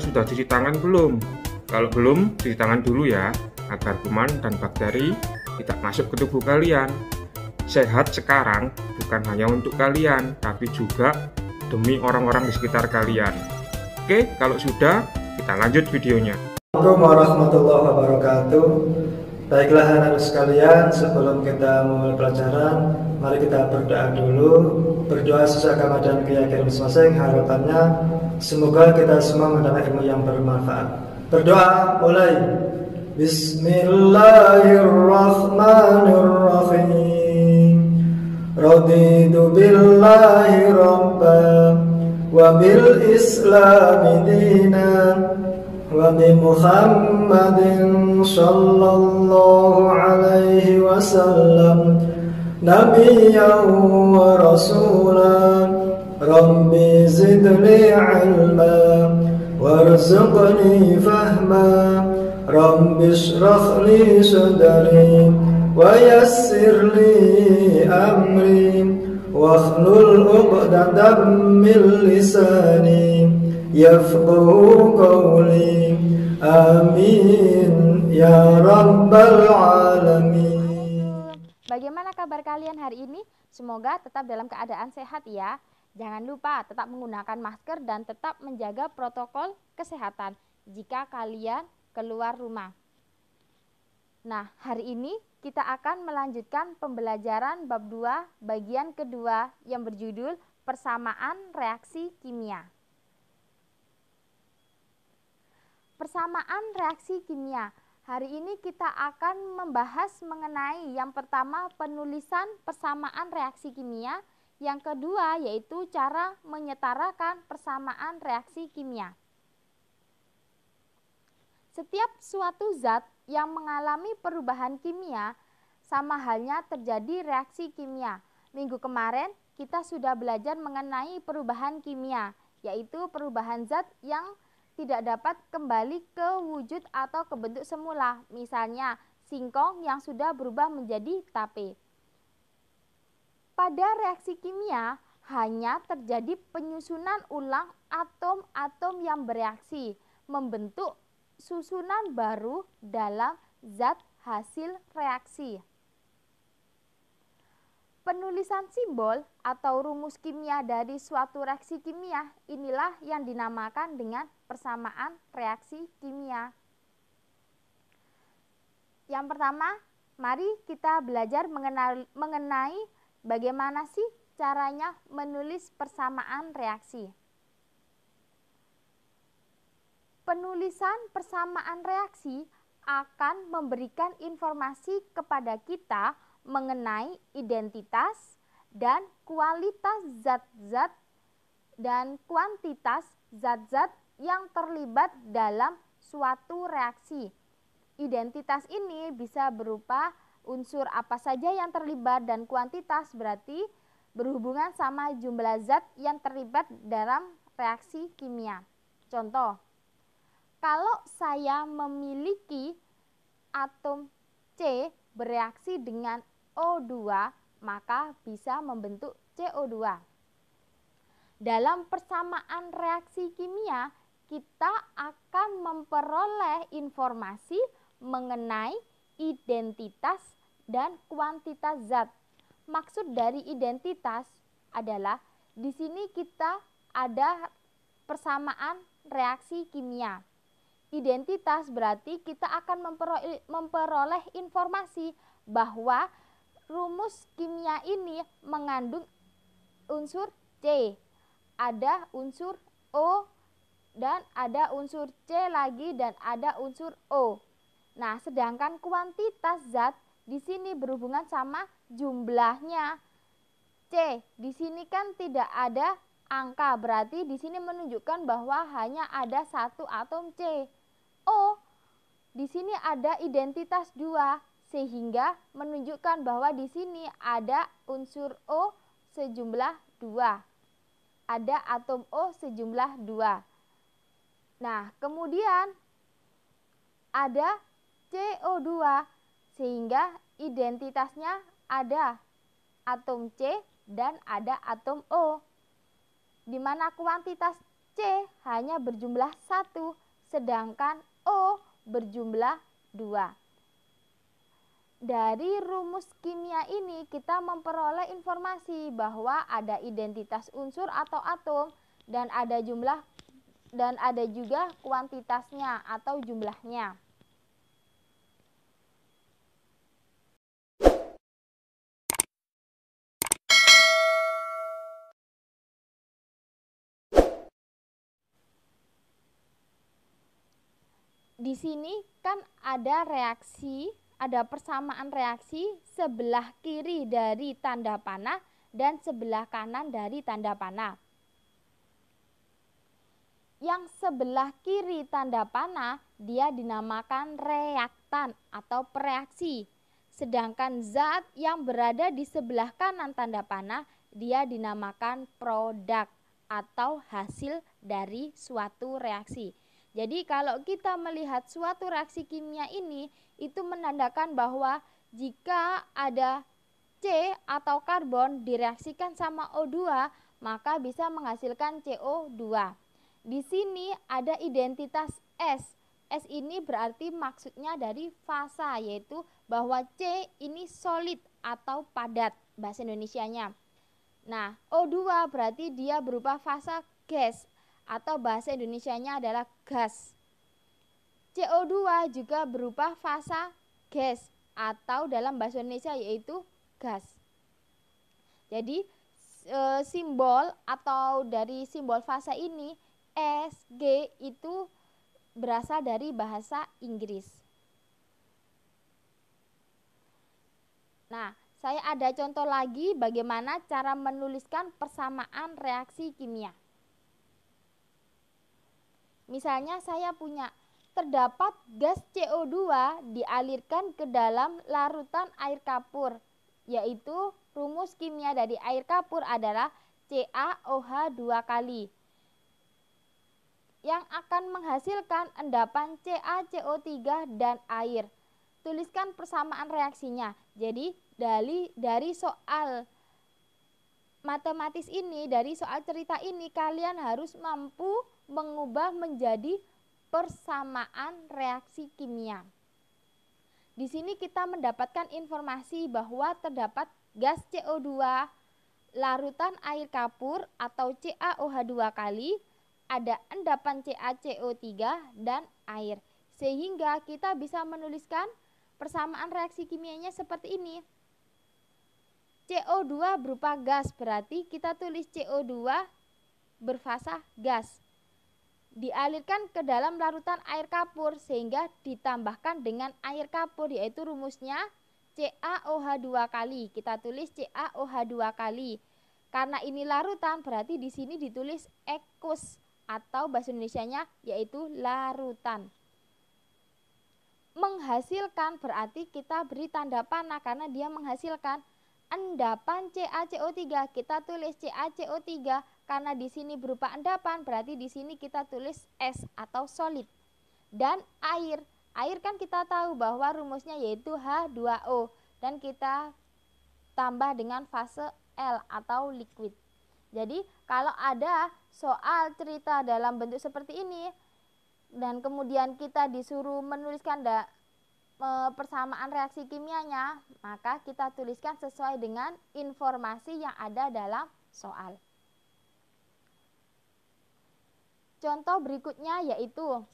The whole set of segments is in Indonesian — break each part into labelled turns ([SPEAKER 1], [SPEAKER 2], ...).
[SPEAKER 1] sudah cuci tangan belum? Kalau belum, cuci tangan dulu ya, agar kuman dan bakteri tidak masuk ke tubuh kalian. Sehat sekarang bukan hanya untuk kalian, tapi juga demi orang-orang di sekitar kalian. Oke, kalau sudah, kita lanjut videonya. Assalamualaikum warahmatullahi wabarakatuh. Baiklah anak-anak sekalian, sebelum kita memulai pelajaran, mari kita berdoa dulu. Berdoa sesuai agama dan keyakinan masing-masing, harapannya semoga kita semua mendapat ilmu yang bermanfaat. Berdoa mulai. Bismillahirrahmanirrahim. Raditu billahi rabba wa islami dinan وبمحمد صلى الله عليه وسلم نبيا ورسولا ربي زدني علما وارزقني فهما رب اشرح لي صدري ويسر لي أمري واخلل عقدة من لساني yafqahu qawli amin ya rabbal alamin
[SPEAKER 2] Bagaimana kabar kalian hari ini? Semoga tetap dalam keadaan sehat ya. Jangan lupa tetap menggunakan masker dan tetap menjaga protokol kesehatan jika kalian keluar rumah. Nah, hari ini kita akan melanjutkan pembelajaran bab 2 bagian kedua yang berjudul persamaan reaksi kimia. persamaan reaksi kimia. Hari ini kita akan membahas mengenai yang pertama penulisan persamaan reaksi kimia, yang kedua yaitu cara menyetarakan persamaan reaksi kimia. Setiap suatu zat yang mengalami perubahan kimia sama halnya terjadi reaksi kimia. Minggu kemarin kita sudah belajar mengenai perubahan kimia, yaitu perubahan zat yang tidak dapat kembali ke wujud atau ke bentuk semula. Misalnya, singkong yang sudah berubah menjadi tape. Pada reaksi kimia, hanya terjadi penyusunan ulang atom-atom yang bereaksi membentuk susunan baru dalam zat hasil reaksi. Penulisan simbol atau rumus kimia dari suatu reaksi kimia inilah yang dinamakan dengan persamaan reaksi kimia. Yang pertama, mari kita belajar mengenal, mengenai bagaimana sih caranya menulis persamaan reaksi. Penulisan persamaan reaksi akan memberikan informasi kepada kita mengenai identitas dan kualitas zat-zat dan kuantitas zat-zat yang terlibat dalam suatu reaksi. Identitas ini bisa berupa unsur apa saja yang terlibat dan kuantitas berarti berhubungan sama jumlah zat yang terlibat dalam reaksi kimia. Contoh, kalau saya memiliki atom C bereaksi dengan O2 maka bisa membentuk CO2. Dalam persamaan reaksi kimia, kita akan memperoleh informasi mengenai identitas dan kuantitas zat. Maksud dari identitas adalah di sini kita ada persamaan reaksi kimia. Identitas berarti kita akan memperoleh informasi bahwa rumus kimia ini mengandung unsur C, ada unsur O, dan ada unsur C lagi dan ada unsur O. Nah, sedangkan kuantitas zat di sini berhubungan sama jumlahnya. C, di sini kan tidak ada angka, berarti di sini menunjukkan bahwa hanya ada satu atom C. O, di sini ada identitas dua, sehingga menunjukkan bahwa di sini ada unsur O sejumlah 2. Ada atom O sejumlah 2. Nah, kemudian ada CO2 sehingga identitasnya ada atom C dan ada atom O. Di mana kuantitas C hanya berjumlah 1 sedangkan O berjumlah 2. Dari rumus kimia ini kita memperoleh informasi bahwa ada identitas unsur atau atom dan ada jumlah dan ada juga kuantitasnya atau jumlahnya. di sini kan ada reaksi ada persamaan reaksi sebelah kiri dari tanda panah dan sebelah kanan dari tanda panah. Yang sebelah kiri tanda panah dia dinamakan reaktan atau pereaksi. Sedangkan zat yang berada di sebelah kanan tanda panah dia dinamakan produk atau hasil dari suatu reaksi. Jadi kalau kita melihat suatu reaksi kimia ini, itu menandakan bahwa jika ada C atau karbon direaksikan sama O2 maka bisa menghasilkan CO2. Di sini ada identitas S. S ini berarti maksudnya dari fasa yaitu bahwa C ini solid atau padat bahasa Indonesianya. Nah, O2 berarti dia berupa fasa gas atau bahasa Indonesianya adalah gas. CO2 juga berupa fasa gas atau dalam bahasa Indonesia yaitu gas. Jadi e, simbol atau dari simbol fasa ini SG itu berasal dari bahasa Inggris. Nah, saya ada contoh lagi bagaimana cara menuliskan persamaan reaksi kimia. Misalnya saya punya terdapat gas CO2 dialirkan ke dalam larutan air kapur, yaitu rumus kimia dari air kapur adalah CaOH 2 kali yang akan menghasilkan endapan CaCO3 dan air. Tuliskan persamaan reaksinya. Jadi dari dari soal matematis ini, dari soal cerita ini kalian harus mampu mengubah menjadi persamaan reaksi kimia. Di sini kita mendapatkan informasi bahwa terdapat gas CO2 larutan air kapur atau CaOH2 kali, ada endapan CaCO3 dan air. Sehingga kita bisa menuliskan persamaan reaksi kimianya seperti ini. CO2 berupa gas berarti kita tulis CO2 berfasa gas dialirkan ke dalam larutan air kapur sehingga ditambahkan dengan air kapur yaitu rumusnya CaOH2 kali. Kita tulis CaOH2 kali. Karena ini larutan berarti di sini ditulis ekus atau bahasa Indonesianya yaitu larutan. Menghasilkan berarti kita beri tanda panah karena dia menghasilkan endapan CaCO3. Kita tulis CaCO3 karena di sini berupa endapan, berarti di sini kita tulis es atau solid. Dan air, air kan kita tahu bahwa rumusnya yaitu H2O dan kita tambah dengan fase L atau liquid. Jadi kalau ada soal cerita dalam bentuk seperti ini dan kemudian kita disuruh menuliskan da, e, persamaan reaksi kimianya, maka kita tuliskan sesuai dengan informasi yang ada dalam soal. Contoh berikutnya yaitu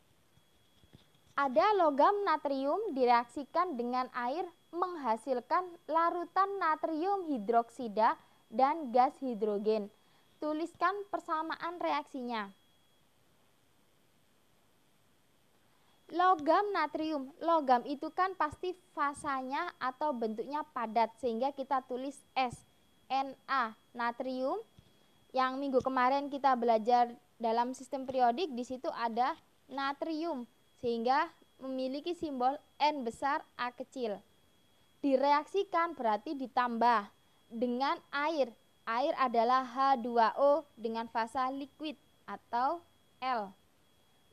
[SPEAKER 2] ada logam natrium direaksikan dengan air menghasilkan larutan natrium hidroksida dan gas hidrogen. Tuliskan persamaan reaksinya. Logam natrium, logam itu kan pasti fasanya atau bentuknya padat sehingga kita tulis S, Na, natrium. Yang minggu kemarin kita belajar dalam sistem periodik di situ ada natrium sehingga memiliki simbol N besar A kecil. Direaksikan berarti ditambah dengan air. Air adalah H2O dengan fasa liquid atau L.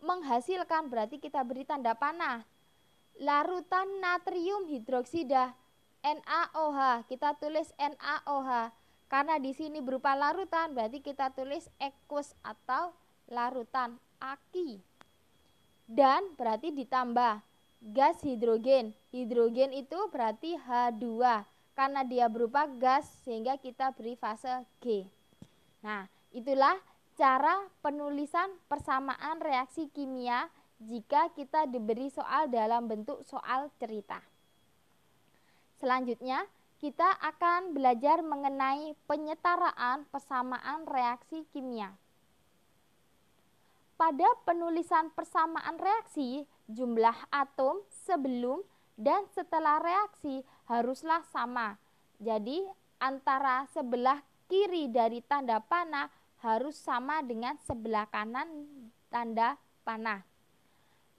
[SPEAKER 2] Menghasilkan berarti kita beri tanda panah. Larutan natrium hidroksida NaOH, kita tulis NaOH karena di sini berupa larutan, berarti kita tulis equus atau larutan aki. Dan berarti ditambah gas hidrogen. Hidrogen itu berarti H2 karena dia berupa gas sehingga kita beri fase G. Nah, itulah cara penulisan persamaan reaksi kimia jika kita diberi soal dalam bentuk soal cerita. Selanjutnya, kita akan belajar mengenai penyetaraan persamaan reaksi kimia. Pada penulisan persamaan reaksi, jumlah atom sebelum dan setelah reaksi haruslah sama. Jadi, antara sebelah kiri dari tanda panah harus sama dengan sebelah kanan tanda panah.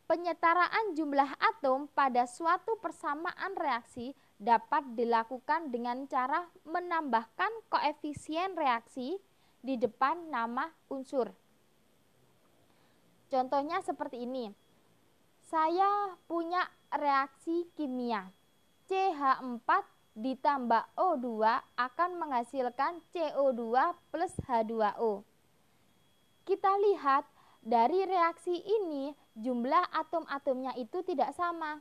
[SPEAKER 2] Penyetaraan jumlah atom pada suatu persamaan reaksi dapat dilakukan dengan cara menambahkan koefisien reaksi di depan nama unsur. Contohnya seperti ini. Saya punya reaksi kimia. CH4 ditambah O2 akan menghasilkan CO2 plus H2O. Kita lihat dari reaksi ini jumlah atom-atomnya itu tidak sama.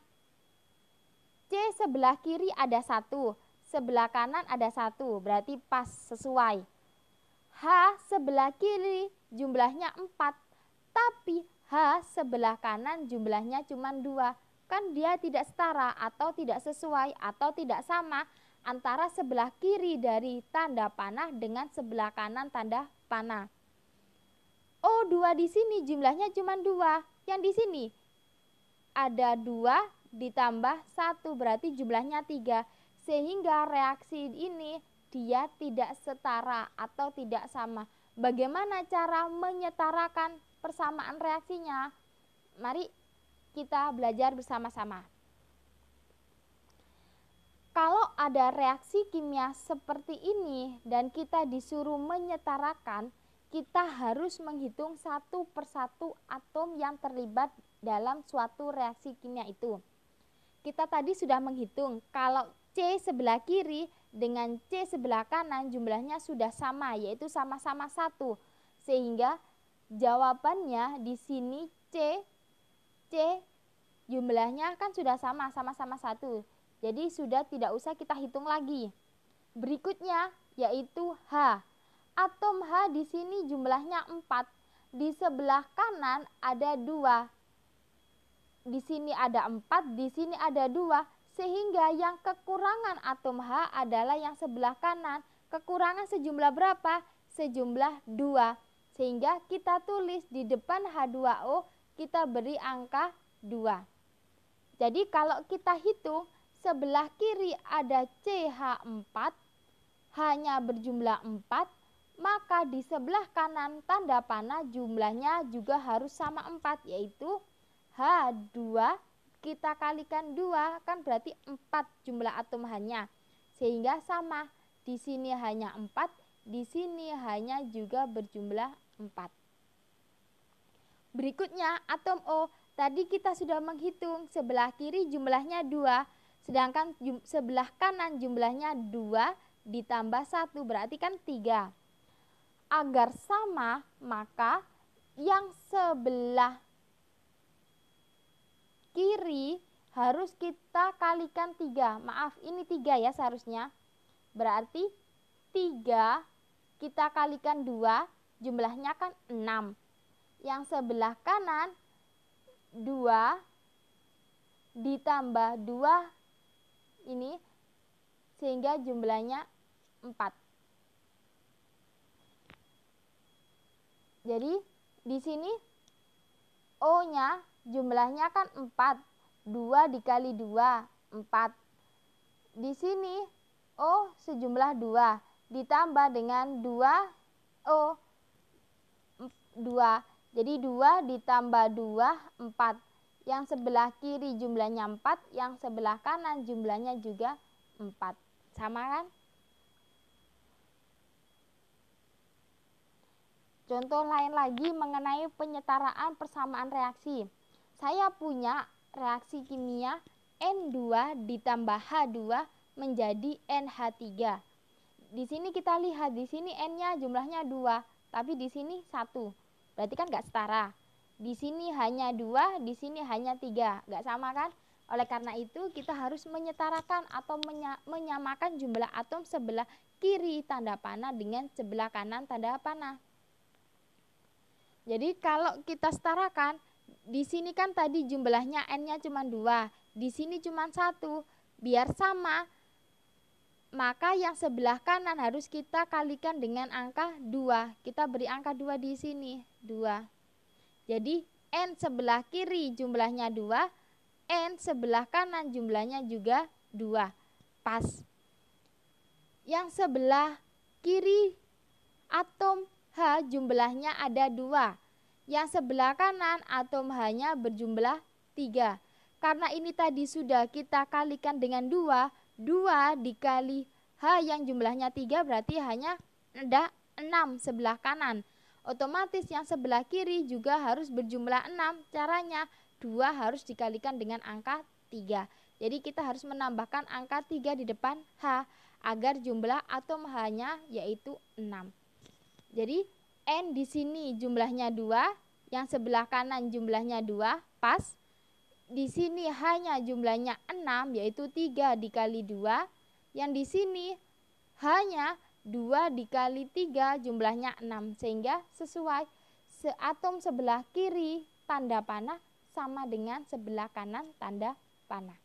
[SPEAKER 2] C sebelah kiri ada satu, sebelah kanan ada satu, berarti pas sesuai. H sebelah kiri jumlahnya 4, tapi H sebelah kanan jumlahnya cuma 2. Kan dia tidak setara atau tidak sesuai atau tidak sama antara sebelah kiri dari tanda panah dengan sebelah kanan tanda panah. o dua di sini jumlahnya cuma dua, yang di sini ada dua ditambah satu berarti jumlahnya tiga sehingga reaksi ini dia tidak setara atau tidak sama. Bagaimana cara menyetarakan persamaan reaksinya? Mari kita belajar bersama-sama. Kalau ada reaksi kimia seperti ini dan kita disuruh menyetarakan, kita harus menghitung satu persatu atom yang terlibat dalam suatu reaksi kimia itu kita tadi sudah menghitung kalau C sebelah kiri dengan C sebelah kanan jumlahnya sudah sama yaitu sama-sama satu Sehingga jawabannya di sini C C jumlahnya kan sudah sama sama-sama satu Jadi sudah tidak usah kita hitung lagi. Berikutnya yaitu H. Atom H di sini jumlahnya 4. Di sebelah kanan ada dua di sini ada 4, di sini ada 2, sehingga yang kekurangan atom H adalah yang sebelah kanan. Kekurangan sejumlah berapa? Sejumlah 2. Sehingga kita tulis di depan H2O kita beri angka 2. Jadi kalau kita hitung sebelah kiri ada CH4, hanya berjumlah 4, maka di sebelah kanan tanda panah jumlahnya juga harus sama 4 yaitu H2 kita kalikan 2 kan berarti 4 jumlah atom hanya sehingga sama di sini hanya 4 di sini hanya juga berjumlah 4 berikutnya atom O tadi kita sudah menghitung sebelah kiri jumlahnya 2 sedangkan jum, sebelah kanan jumlahnya 2 ditambah 1 berarti kan 3 agar sama maka yang sebelah kiri harus kita kalikan 3. Maaf, ini 3 ya seharusnya. Berarti 3 kita kalikan 2, jumlahnya kan 6. Yang sebelah kanan 2 ditambah 2 ini sehingga jumlahnya 4. Jadi di sini O-nya Jumlahnya kan 4. 2 dikali 2, 4. Di sini O sejumlah 2 ditambah dengan 2 O 2. Jadi 2 ditambah 2 4. Yang sebelah kiri jumlahnya 4, yang sebelah kanan jumlahnya juga 4. Sama kan? Contoh lain lagi mengenai penyetaraan persamaan reaksi saya punya reaksi kimia N2 ditambah H2 menjadi NH3. Di sini kita lihat di sini N-nya jumlahnya 2, tapi di sini 1. Berarti kan nggak setara. Di sini hanya 2, di sini hanya 3. Nggak sama kan? Oleh karena itu, kita harus menyetarakan atau menyamakan jumlah atom sebelah kiri tanda panah dengan sebelah kanan tanda panah. Jadi kalau kita setarakan, di sini kan tadi jumlahnya n-nya cuma dua, di sini cuma satu. Biar sama, maka yang sebelah kanan harus kita kalikan dengan angka 2. Kita beri angka 2 di sini, 2. Jadi n sebelah kiri jumlahnya 2, n sebelah kanan jumlahnya juga 2. Pas. Yang sebelah kiri atom H jumlahnya ada 2 yang sebelah kanan atom hanya berjumlah 3. Karena ini tadi sudah kita kalikan dengan 2, 2 dikali H yang jumlahnya 3 berarti hanya ada 6 sebelah kanan. Otomatis yang sebelah kiri juga harus berjumlah 6. Caranya 2 harus dikalikan dengan angka 3. Jadi kita harus menambahkan angka 3 di depan H agar jumlah atom H-nya yaitu 6. Jadi n di sini jumlahnya 2, yang sebelah kanan jumlahnya 2, pas. Di sini hanya jumlahnya 6 yaitu 3 dikali 2, yang di sini hanya 2 dikali 3 jumlahnya 6 sehingga sesuai. Seatom sebelah kiri tanda panah sama dengan sebelah kanan tanda panah.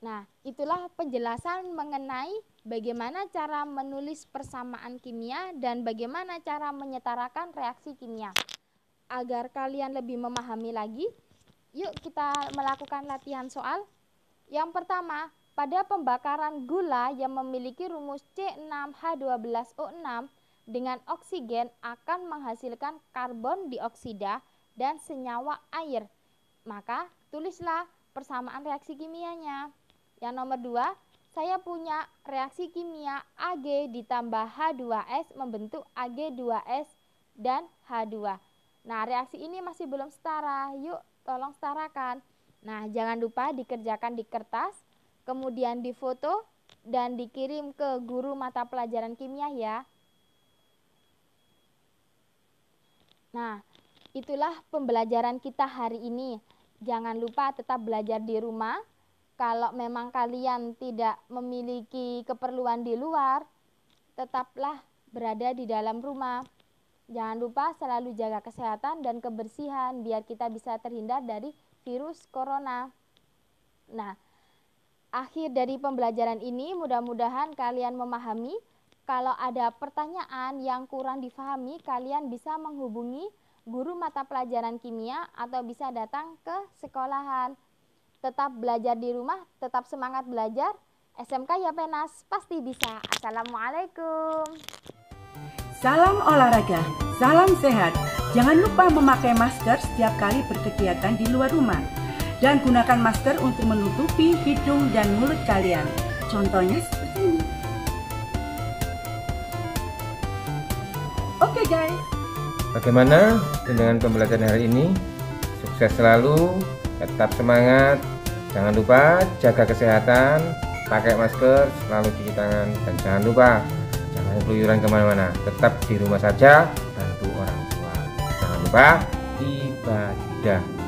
[SPEAKER 2] Nah, itulah penjelasan mengenai bagaimana cara menulis persamaan kimia dan bagaimana cara menyetarakan reaksi kimia. Agar kalian lebih memahami lagi, yuk kita melakukan latihan soal. Yang pertama, pada pembakaran gula yang memiliki rumus C6H12O6 dengan oksigen akan menghasilkan karbon dioksida dan senyawa air. Maka tulislah persamaan reaksi kimianya. Yang nomor dua, saya punya reaksi kimia Ag ditambah H2S membentuk Ag2S dan H2. Nah, reaksi ini masih belum setara. Yuk, tolong setarakan. Nah, jangan lupa dikerjakan di kertas, kemudian difoto dan dikirim ke guru mata pelajaran kimia ya. Nah, itulah pembelajaran kita hari ini. Jangan lupa tetap belajar di rumah kalau memang kalian tidak memiliki keperluan di luar, tetaplah berada di dalam rumah. Jangan lupa selalu jaga kesehatan dan kebersihan biar kita bisa terhindar dari virus corona. Nah, akhir dari pembelajaran ini mudah-mudahan kalian memahami. Kalau ada pertanyaan yang kurang difahami, kalian bisa menghubungi guru mata pelajaran kimia atau bisa datang ke sekolahan tetap belajar di rumah, tetap semangat belajar. SMK ya Penas, pasti bisa. Assalamualaikum.
[SPEAKER 1] Salam olahraga, salam sehat.
[SPEAKER 2] Jangan lupa memakai masker setiap kali berkegiatan di luar rumah. Dan gunakan masker untuk menutupi hidung dan mulut kalian. Contohnya seperti ini.
[SPEAKER 1] Oke okay guys. Bagaimana dengan pembelajaran hari ini? Sukses selalu, tetap semangat jangan lupa jaga kesehatan pakai masker selalu cuci tangan dan jangan lupa jangan keluyuran kemana-mana tetap di rumah saja bantu orang tua jangan lupa ibadah